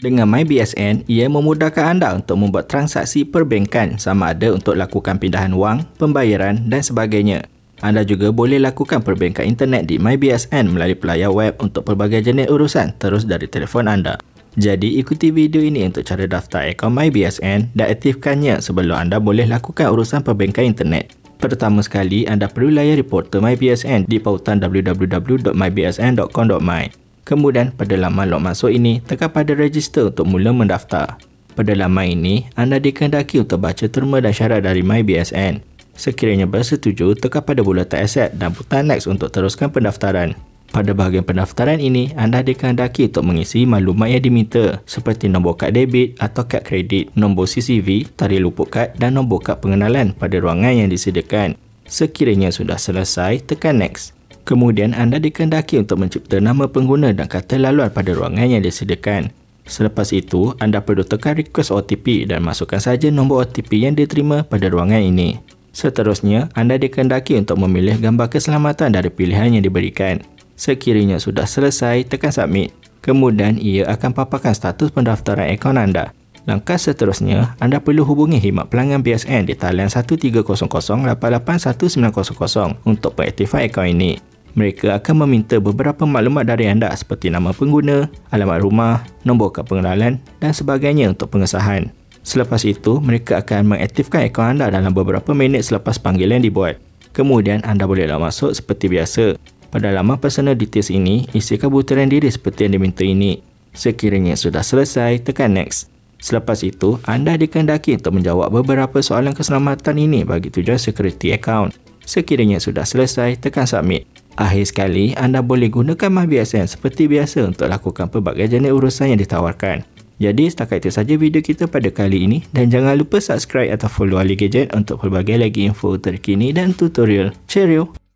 Dengan MyBSN, ia memudahkan anda untuk membuat transaksi perbankan sama ada untuk lakukan pindahan wang, pembayaran dan sebagainya. Anda juga boleh lakukan perbankan internet di MyBSN melalui pelayar web untuk pelbagai jenis urusan terus dari telefon anda. Jadi ikuti video ini untuk cara daftar akaun MyBSN dan aktifkannya sebelum anda boleh lakukan urusan perbankan internet. Pertama sekali, anda perlu layari portal MyBSN di pautan www.mybsn.com.my kemudian pada pedalaman log masuk ini tekan pada register untuk mula mendaftar. Pada laman ini, anda dikendaki untuk baca terma dan syarat dari MyBSN. Sekiranya bersetuju, tekan pada bulatan accept dan butang next untuk teruskan pendaftaran. Pada bahagian pendaftaran ini, anda dikendaki untuk mengisi maklumat yang diminta seperti nombor kad debit atau kad kredit, nombor CCV, tarikh luput kad dan nombor kad pengenalan pada ruangan yang disediakan. Sekiranya sudah selesai, tekan next. Kemudian anda dikendaki untuk mencipta nama pengguna dan kata laluan pada ruangan yang disediakan. Selepas itu, anda perlu tekan request OTP dan masukkan saja nombor OTP yang diterima pada ruangan ini. Seterusnya, anda dikendaki untuk memilih gambar keselamatan dari pilihan yang diberikan. Sekiranya sudah selesai, tekan submit. Kemudian ia akan paparkan status pendaftaran akaun anda. Langkah seterusnya, anda perlu hubungi khidmat pelanggan BSN di talian 1300 881900 untuk pengaktifan akaun ini. Mereka akan meminta beberapa maklumat dari anda seperti nama pengguna, alamat rumah, nombor kad pengenalan dan sebagainya untuk pengesahan. Selepas itu, mereka akan mengaktifkan akaun anda dalam beberapa minit selepas panggilan dibuat. Kemudian, anda bolehlah masuk seperti biasa. Pada laman personal details ini, isikan butiran diri seperti yang diminta ini. Sekiranya sudah selesai, tekan next. Selepas itu, anda dikendaki untuk menjawab beberapa soalan keselamatan ini bagi tujuan security account. Sekiranya sudah selesai, tekan submit. Akhir sekali, anda boleh gunakan Mah BSN seperti biasa untuk lakukan pelbagai jenis urusan yang ditawarkan. Jadi setakat itu saja video kita pada kali ini dan jangan lupa subscribe atau follow Ali Gadget untuk pelbagai lagi info terkini dan tutorial. Cheerio!